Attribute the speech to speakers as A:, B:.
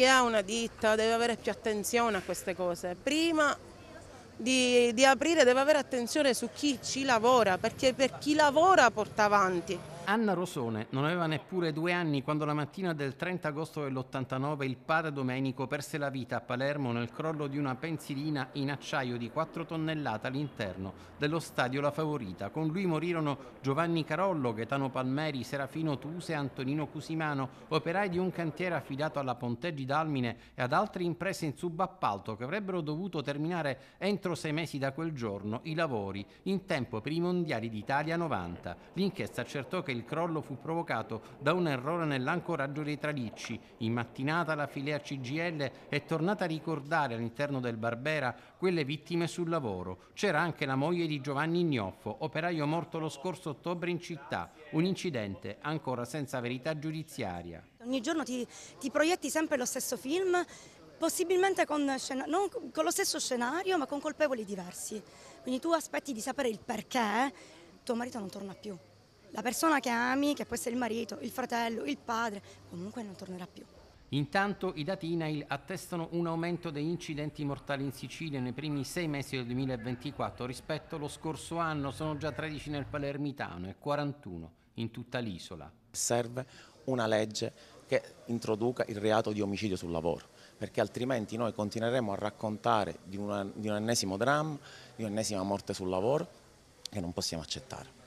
A: chi ha una ditta deve avere più attenzione a queste cose. Prima di, di aprire deve avere attenzione su chi ci lavora, perché per chi lavora porta avanti. Anna Rosone non aveva neppure due anni quando la mattina del 30 agosto dell'89 il padre Domenico perse la vita a Palermo nel crollo di una pensilina in acciaio di 4 tonnellate all'interno dello stadio La Favorita. Con lui morirono Giovanni Carollo, Gaetano Palmeri, Serafino Tuse e Antonino Cusimano, operai di un cantiere affidato alla Ponteggi d'Almine e ad altre imprese in subappalto che avrebbero dovuto terminare entro sei mesi da quel giorno i lavori in tempo per i mondiali d'Italia 90. L'inchiesta accertò che il il crollo fu provocato da un errore nell'ancoraggio dei tralicci. In mattinata la filea CGL è tornata a ricordare all'interno del Barbera quelle vittime sul lavoro. C'era anche la moglie di Giovanni Gnoffo, operaio morto lo scorso ottobre in città. Un incidente ancora senza verità giudiziaria.
B: Ogni giorno ti, ti proietti sempre lo stesso film possibilmente con, non con lo stesso scenario ma con colpevoli diversi. Quindi tu aspetti di sapere il perché tuo marito non torna più la persona che ami, che può essere il marito, il fratello, il padre, comunque non tornerà più.
A: Intanto i dati INAIL attestano un aumento degli incidenti mortali in Sicilia nei primi sei mesi del 2024 rispetto allo scorso anno, sono già 13 nel Palermitano e 41 in tutta l'isola.
C: Serve una legge che introduca il reato di omicidio sul lavoro, perché altrimenti noi continueremo a raccontare di, una, di un ennesimo dramma, di un'ennesima morte sul lavoro che non possiamo accettare.